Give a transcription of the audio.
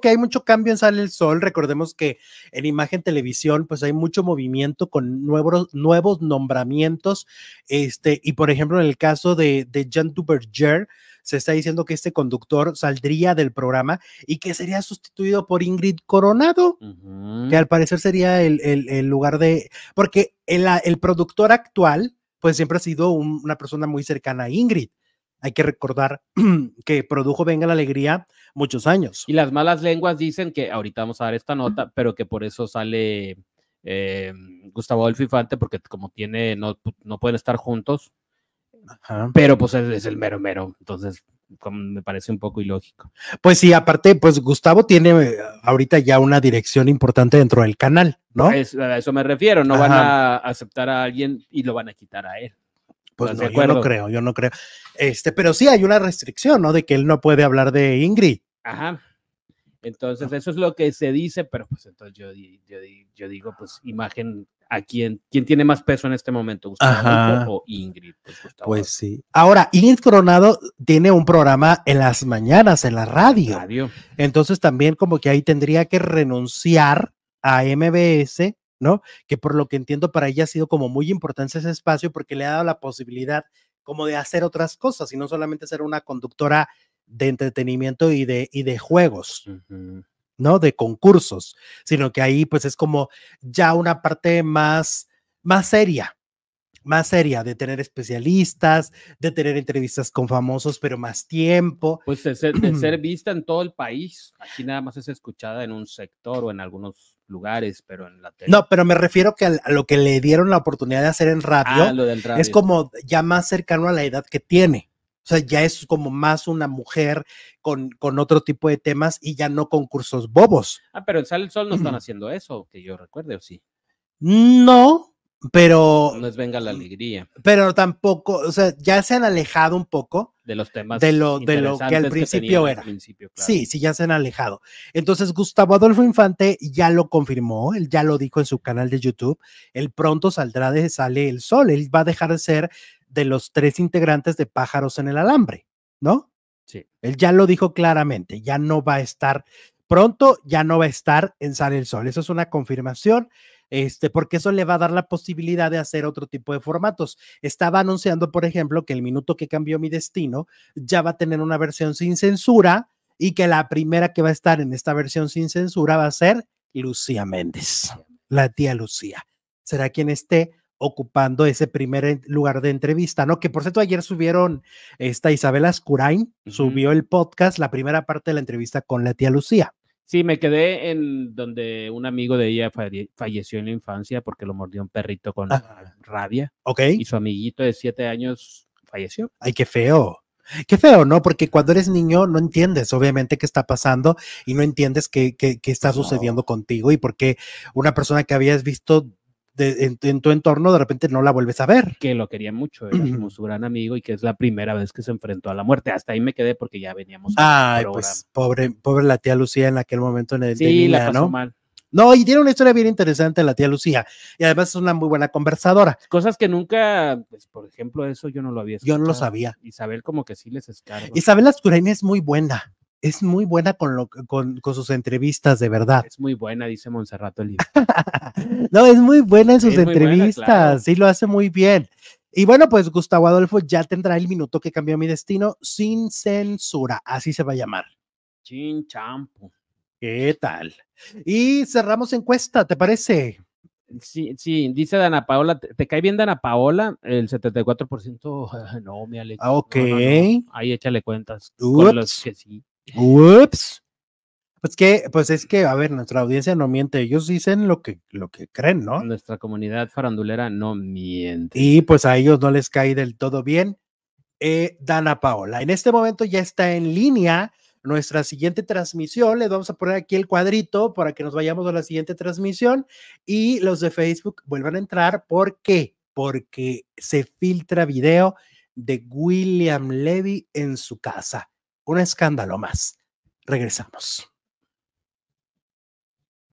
que hay mucho cambio en Sale el Sol, recordemos que en imagen televisión pues hay mucho movimiento con nuevos, nuevos nombramientos, este, y por ejemplo en el caso de, de Jean Duberger, se está diciendo que este conductor saldría del programa y que sería sustituido por Ingrid Coronado, que al parecer sería el, lugar de, porque el, productor actual pues siempre ha sido una persona muy cercana a Ingrid. Hay que recordar que produjo Venga la Alegría muchos años. Y las malas lenguas dicen que ahorita vamos a dar esta nota, pero que por eso sale eh, Gustavo Adolfo Infante, porque como tiene, no, no pueden estar juntos, pero pues es, el mero mero. Entonces, me parece un poco ilógico. Pues sí, aparte, pues Gustavo tiene ahorita ya una dirección importante dentro del canal, ¿no? a eso me refiero, no van a aceptar a alguien y lo van a quitar a él. Pues no, yo no creo, yo no creo. Este, pero sí hay una restricción, ¿no? De que él no puede hablar de Ingrid. Ajá. Entonces, eso es lo que se dice, pero pues entonces yo, digo, pues imagen a quién, quién tiene más peso en este momento, Gustavo o Ingrid. Pues, pues, sí. Ahora, Ingrid Coronado tiene un programa en las mañanas, en la radio. radio. Entonces también como que ahí tendría que renunciar a MBS ¿no? Que por lo que entiendo para ella ha sido como muy importante ese espacio porque le ha dado la posibilidad como de hacer otras cosas y no solamente ser una conductora de entretenimiento y de, y de juegos. ¿no? De concursos, sino que ahí pues es como ya una parte más, más seria, más seria, de tener especialistas, de tener entrevistas con famosos, pero más tiempo. Pues de ser, vista en todo el país. Aquí nada más es escuchada en un sector o en algunos lugares, pero en la tele. No, pero me refiero que a lo que le dieron la oportunidad de hacer en radio, ah, es como ya más cercano a la edad que tiene. O sea, ya es como más una mujer con, con otro tipo de temas y ya no concursos bobos. Ah, pero en Sale el Sol no están haciendo eso, que yo recuerde, ¿o sí? No, pero no es venga la alegría. Pero tampoco, o sea, ya se han alejado un poco de los temas de lo de lo que al principio era. Sí, sí ya se han alejado. Entonces, Gustavo Adolfo Infante ya lo confirmó, él ya lo dijo en su canal de YouTube, él pronto saldrá de sale el sol, él va a dejar de ser de los tres integrantes de Pájaros en el Alambre, ¿no? Sí. Él ya lo dijo claramente, ya no va a estar pronto ya no va a estar en Sale el Sol. Eso es una confirmación, este, porque eso le va a dar la posibilidad de hacer otro tipo de formatos. Estaba anunciando, por ejemplo, que el minuto que cambió mi destino ya va a tener una versión sin censura y que la primera que va a estar en esta versión sin censura va a ser Lucía Méndez, la tía Lucía. Será quien esté ocupando ese primer lugar de entrevista, ¿no? Que por cierto, ayer subieron esta Isabel Ascurain, subió el podcast, la primera parte de la entrevista con la tía Lucía. Sí, me quedé en donde un amigo de ella falleció en la infancia porque lo mordió un perrito con ah. rabia. Ok. Y su amiguito de siete años falleció. Ay, qué feo. Qué feo, ¿no? Porque cuando eres niño no entiendes, obviamente, qué está pasando y no entiendes qué, qué, está sucediendo contigo y por qué una persona que habías visto en, tu entorno, de repente no la vuelves a ver. Que lo quería mucho, era como su gran amigo y que es la primera vez que se enfrentó a la muerte. Hasta ahí me quedé porque ya veníamos. Ay, pues pobre, pobre la tía Lucía en aquel momento en el sí, la pasó ¿no? mal. No, y tiene una historia bien interesante la tía Lucía. Y además es una muy buena conversadora. Cosas que nunca, pues, por ejemplo, eso yo no lo había escuchado. Yo no lo sabía. Isabel como que sí les escargo Isabel Ascurain es muy buena es muy buena con, con, sus entrevistas, de verdad. Es muy buena, dice Monserrato no, es muy buena en sus entrevistas, sí, lo hace muy bien. Y bueno, pues Gustavo Adolfo ya tendrá el minuto que cambió mi destino sin censura, así se va a llamar. Chin champo. ¿Qué tal? Y cerramos encuesta, ¿te parece? Sí, sí, dice Dana Paola, ¿te cae bien Dana Paola? El 74%, no, mi Alex. Ah, ok. Ahí échale cuentas. Con los que sí. Ups. Pues que, pues es que, a ver, nuestra audiencia no miente, ellos dicen lo que, lo que creen, ¿no? Nuestra comunidad farandulera no miente. Y pues a ellos no les cae del todo bien. Eh, Dana Paola, en este momento ya está en línea nuestra siguiente transmisión. Les vamos a poner aquí el cuadrito para que nos vayamos a la siguiente transmisión y los de Facebook vuelvan a entrar. ¿Por qué? Porque se filtra video de William Levy en su casa. Un escándalo más. Regresamos.